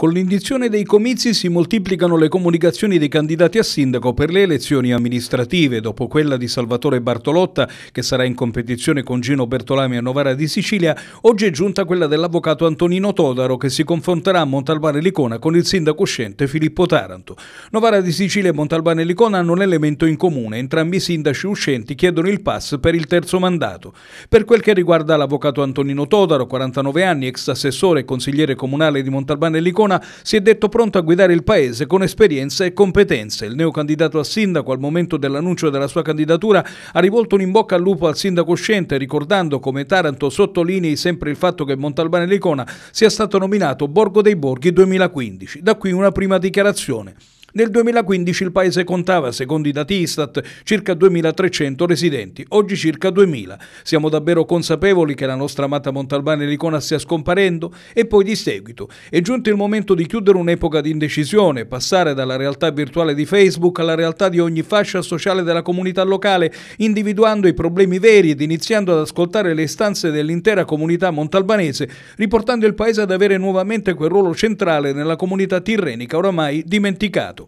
Con l'indizione dei comizi si moltiplicano le comunicazioni dei candidati a sindaco per le elezioni amministrative, dopo quella di Salvatore Bartolotta, che sarà in competizione con Gino Bertolami a Novara di Sicilia, oggi è giunta quella dell'avvocato Antonino Todaro, che si confronterà a Montalbano Licona con il sindaco uscente Filippo Taranto. Novara di Sicilia e Montalbano Licona hanno un elemento in comune, entrambi i sindaci uscenti chiedono il pass per il terzo mandato. Per quel che riguarda l'avvocato Antonino Todaro, 49 anni, ex assessore e consigliere comunale di Montalbano Licona, Cremona, si è detto pronto a guidare il paese con esperienza e competenze. Il neocandidato a sindaco, al momento dell'annuncio della sua candidatura, ha rivolto un in bocca al lupo al sindaco uscente ricordando come Taranto sottolinei sempre il fatto che Montalbane Licona sia stato nominato Borgo dei Borghi 2015. Da qui una prima dichiarazione. Nel 2015 il paese contava, secondo i dati Istat, circa 2.300 residenti, oggi circa 2.000. Siamo davvero consapevoli che la nostra amata Montalbana e l'icona stia scomparendo e poi di seguito. È giunto il momento di chiudere un'epoca di indecisione, passare dalla realtà virtuale di Facebook alla realtà di ogni fascia sociale della comunità locale, individuando i problemi veri ed iniziando ad ascoltare le istanze dell'intera comunità montalbanese, riportando il paese ad avere nuovamente quel ruolo centrale nella comunità tirrenica oramai dimenticato.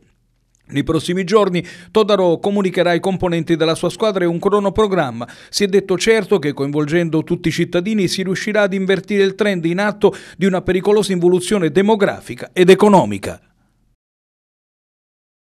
Nei prossimi giorni Todaro comunicherà ai componenti della sua squadra un cronoprogramma. Si è detto certo che coinvolgendo tutti i cittadini si riuscirà ad invertire il trend in atto di una pericolosa involuzione demografica ed economica.